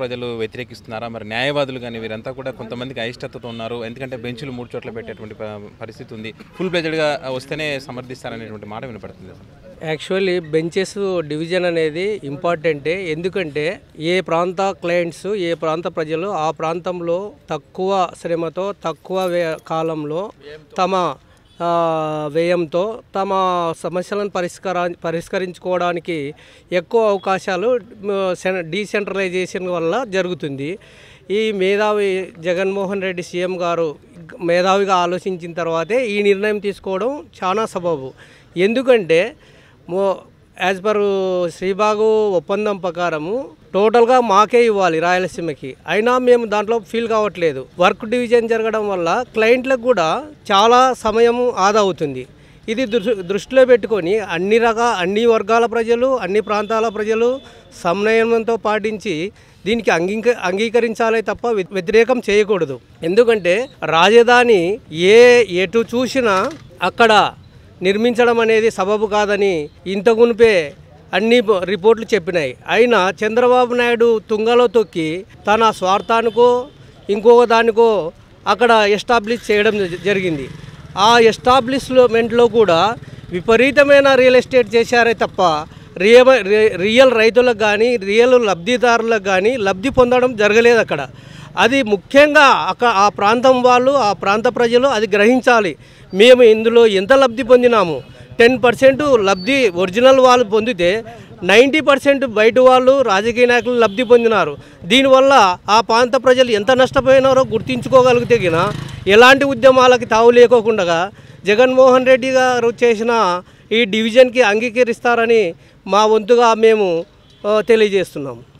ప్రజలు వ్యతిరేకిస్తున్నారా మరి న్యాయవాదులు కానీ వీరంతా కూడా కొంతమందికి అయిష్టతతో ఉన్నారు ఎందుకంటే బెంచ్లు మూడు చోట్ల పెట్టేటువంటి పరిస్థితి ఉంది ఫుల్ ప్లెజెడ్గా వస్తేనే సమర్థిస్తారనేటువంటి మాట వినపడుతుంది యాక్చువల్లీ బెంచెస్ డివిజన్ అనేది ఇంపార్టెంటే ఎందుకంటే ఏ ప్రాంత క్లయింట్స్ ఏ ప్రాంత ప్రజలు ఆ ప్రాంతంలో తక్కువ శ్రమతో తక్కువ కాలంలో తమ వ్యయంతో తమ సమస్యలను పరిష్కారా పరిష్కరించుకోవడానికి ఎక్కువ అవకాశాలు డీసెంట్రలైజేషన్ వల్ల జరుగుతుంది ఈ మేధావి జగన్మోహన్ రెడ్డి సీఎం గారు మేధావిగా ఆలోచించిన తర్వాతే ఈ నిర్ణయం తీసుకోవడం చాలా సబబు ఎందుకంటే మో యాజ్ పర్ శ్రీబాగు ఒప్పందం ప్రకారము టోటల్గా మాకే ఇవ్వాలి రాయలసీమకి అయినా మేము దాంట్లో ఫీల్ కావట్లేదు వర్క్ డివిజన్ జరగడం వల్ల క్లయింట్లకు కూడా చాలా సమయం ఆదా అవుతుంది ఇది దృష్టిలో పెట్టుకొని అన్ని రకాల అన్ని వర్గాల ప్రజలు అన్ని ప్రాంతాల ప్రజలు సమన్వయంతో పాటించి దీనికి అంగీక అంగీకరించాలే తప్ప వ్యతిరేకం చేయకూడదు ఎందుకంటే రాజధాని ఏ ఎటు చూసినా అక్కడ నిర్మించడం అనేది సబబు కాదని ఇంత అన్ని రిపోర్ట్లు చెప్పినాయి అయినా చంద్రబాబు నాయుడు తుంగలో తొక్కి తన స్వార్థానికో ఇంకొక దానికో అక్కడ ఎస్టాబ్లిష్ చేయడం జరిగింది ఆ ఎస్టాబ్లిష్మెంట్లో కూడా విపరీతమైన రియల్ ఎస్టేట్ చేశారే తప్ప రియ రియల్ రైతులకు కానీ రియల్ లబ్ధిదారులకు కానీ లబ్ధి పొందడం జరగలేదు అక్కడ అది ముఖ్యంగా అక్కడ ఆ ప్రాంతం వాళ్ళు ఆ ప్రాంత ప్రజలు అది గ్రహించాలి మేము ఇందులో ఎంత లబ్ధి పొందినాము టెన్ పర్సెంట్ లబ్ధి ఒరిజినల్ వాళ్ళు పొందితే నైంటీ పర్సెంట్ బయట వాళ్ళు రాజకీయ నాయకులు లబ్ధి పొందినారు దీనివల్ల ఆ ప్రాంత ప్రజలు ఎంత నష్టపోయినారో గుర్తించుకోగలిగితే ఎలాంటి ఉద్యమాలకి తావు లేకోకుండా జగన్మోహన్ రెడ్డి గారు చేసిన ఈ డివిజన్కి అంగీకరిస్తారని మా వంతుగా మేము తెలియజేస్తున్నాము